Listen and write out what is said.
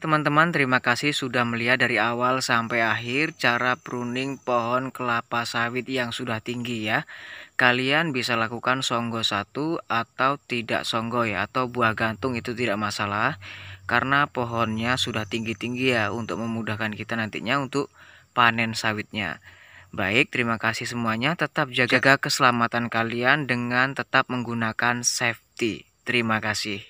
Teman-teman, terima kasih sudah melihat dari awal sampai akhir cara pruning pohon kelapa sawit yang sudah tinggi ya. Kalian bisa lakukan songgo satu atau tidak songgo ya, atau buah gantung itu tidak masalah. Karena pohonnya sudah tinggi-tinggi ya untuk memudahkan kita nantinya untuk panen sawitnya. Baik, terima kasih semuanya. Tetap jaga ya. keselamatan kalian dengan tetap menggunakan safety. Terima kasih.